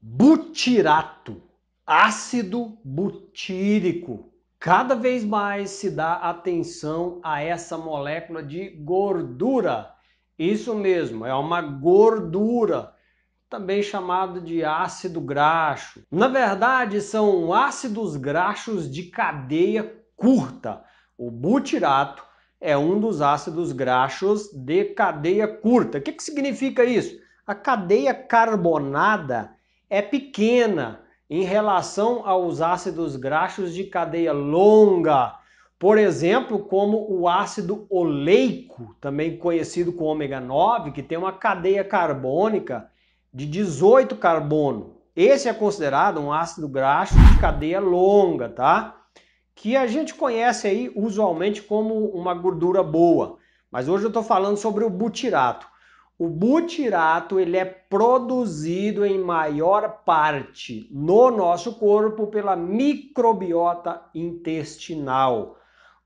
butirato, ácido butírico. Cada vez mais se dá atenção a essa molécula de gordura. Isso mesmo, é uma gordura, também chamado de ácido graxo. Na verdade, são ácidos graxos de cadeia curta. O butirato é um dos ácidos graxos de cadeia curta. O que, que significa isso? A cadeia carbonada é pequena em relação aos ácidos graxos de cadeia longa, por exemplo, como o ácido oleico, também conhecido como ômega 9, que tem uma cadeia carbônica de 18 carbono. Esse é considerado um ácido graxo de cadeia longa, tá? Que a gente conhece aí usualmente como uma gordura boa. Mas hoje eu estou falando sobre o butirato. O butirato ele é produzido em maior parte no nosso corpo pela microbiota intestinal.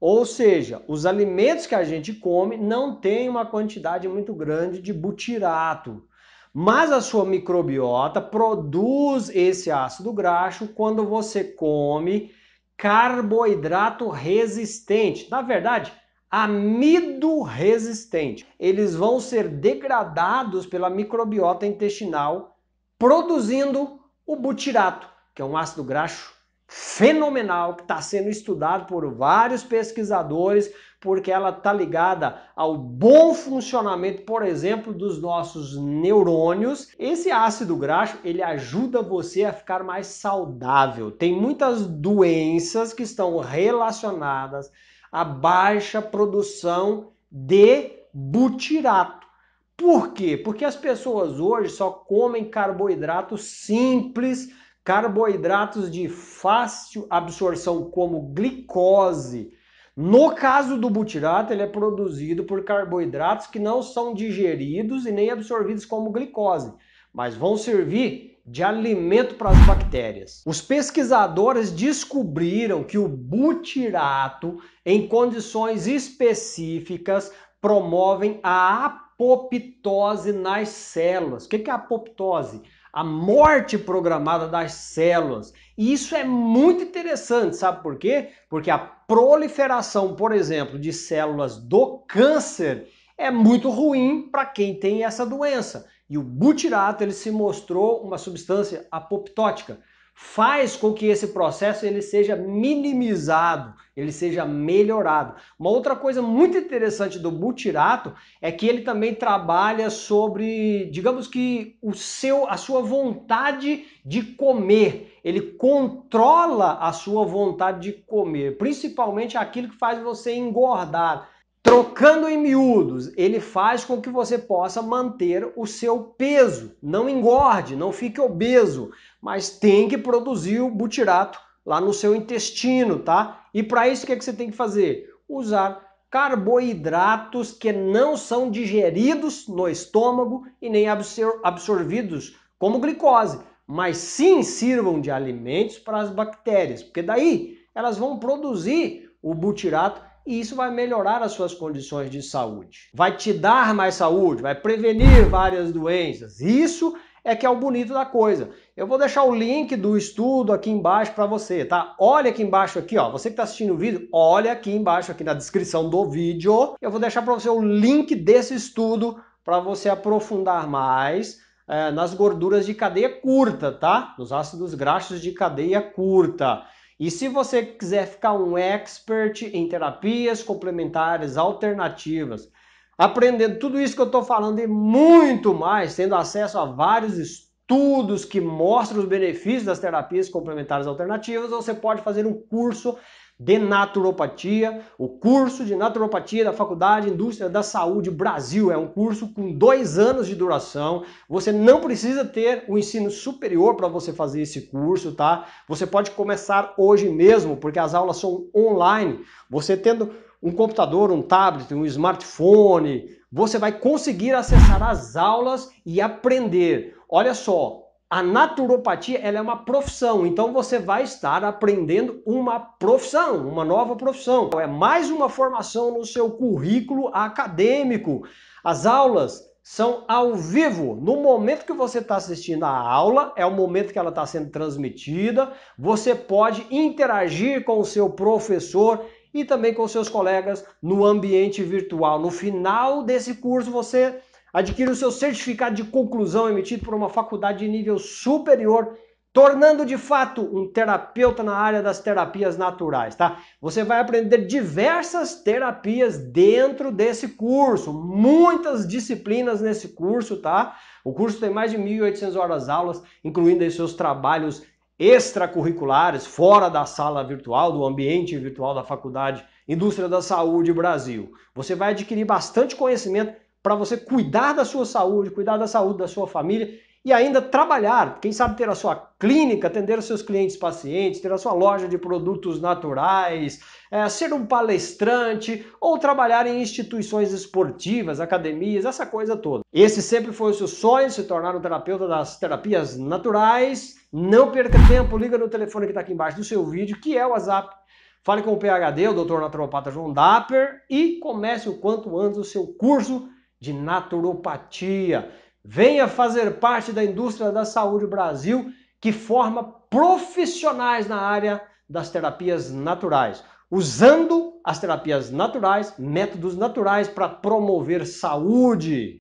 Ou seja, os alimentos que a gente come não têm uma quantidade muito grande de butirato, mas a sua microbiota produz esse ácido graxo quando você come carboidrato resistente. Na verdade, amido resistente. Eles vão ser degradados pela microbiota intestinal, produzindo o butirato, que é um ácido graxo fenomenal que está sendo estudado por vários pesquisadores, porque ela está ligada ao bom funcionamento, por exemplo, dos nossos neurônios. Esse ácido graxo, ele ajuda você a ficar mais saudável. Tem muitas doenças que estão relacionadas a baixa produção de butirato. Por quê? Porque as pessoas hoje só comem carboidratos simples, carboidratos de fácil absorção, como glicose. No caso do butirato, ele é produzido por carboidratos que não são digeridos e nem absorvidos como glicose mas vão servir de alimento para as bactérias. Os pesquisadores descobriram que o butirato, em condições específicas, promovem a apoptose nas células. O que é apoptose? A morte programada das células. E isso é muito interessante, sabe por quê? Porque a proliferação, por exemplo, de células do câncer é muito ruim para quem tem essa doença. E o butirato ele se mostrou uma substância apoptótica. Faz com que esse processo ele seja minimizado, ele seja melhorado. Uma outra coisa muito interessante do butirato é que ele também trabalha sobre, digamos que o seu, a sua vontade de comer. Ele controla a sua vontade de comer, principalmente aquilo que faz você engordar Trocando em miúdos, ele faz com que você possa manter o seu peso. Não engorde, não fique obeso, mas tem que produzir o butirato lá no seu intestino, tá? E para isso, o que, é que você tem que fazer? Usar carboidratos que não são digeridos no estômago e nem absor absorvidos como glicose, mas sim sirvam de alimentos para as bactérias, porque daí elas vão produzir o butirato e isso vai melhorar as suas condições de saúde. Vai te dar mais saúde, vai prevenir várias doenças. Isso é que é o bonito da coisa. Eu vou deixar o link do estudo aqui embaixo para você, tá? Olha aqui embaixo aqui, ó. Você que está assistindo o vídeo, olha aqui embaixo aqui na descrição do vídeo. Eu vou deixar para você o link desse estudo para você aprofundar mais é, nas gorduras de cadeia curta, tá? Nos ácidos graxos de cadeia curta. E se você quiser ficar um expert em terapias complementares alternativas, aprendendo tudo isso que eu estou falando e muito mais, tendo acesso a vários estudos que mostram os benefícios das terapias complementares alternativas, você pode fazer um curso de naturopatia, o curso de naturopatia da Faculdade Indústria da Saúde Brasil. É um curso com dois anos de duração. Você não precisa ter o um ensino superior para você fazer esse curso, tá? Você pode começar hoje mesmo, porque as aulas são online. Você tendo um computador, um tablet, um smartphone, você vai conseguir acessar as aulas e aprender. Olha só, a naturopatia ela é uma profissão, então você vai estar aprendendo uma profissão, uma nova profissão. Então, é mais uma formação no seu currículo acadêmico. As aulas são ao vivo. No momento que você está assistindo a aula, é o momento que ela está sendo transmitida, você pode interagir com o seu professor e também com seus colegas no ambiente virtual. No final desse curso, você Adquira o seu certificado de conclusão emitido por uma faculdade de nível superior, tornando de fato um terapeuta na área das terapias naturais, tá? Você vai aprender diversas terapias dentro desse curso, muitas disciplinas nesse curso, tá? O curso tem mais de 1.800 horas aulas, incluindo aí seus trabalhos extracurriculares, fora da sala virtual, do ambiente virtual da faculdade Indústria da Saúde Brasil. Você vai adquirir bastante conhecimento para você cuidar da sua saúde, cuidar da saúde da sua família e ainda trabalhar. Quem sabe ter a sua clínica, atender os seus clientes pacientes, ter a sua loja de produtos naturais, é, ser um palestrante ou trabalhar em instituições esportivas, academias, essa coisa toda. Esse sempre foi o seu sonho, se tornar um terapeuta das terapias naturais. Não perca tempo, liga no telefone que está aqui embaixo do seu vídeo, que é o WhatsApp Fale com o PHD, o Dr. Naturopata João Dapper, e comece o quanto antes o seu curso de naturopatia. Venha fazer parte da indústria da saúde Brasil, que forma profissionais na área das terapias naturais, usando as terapias naturais, métodos naturais para promover saúde.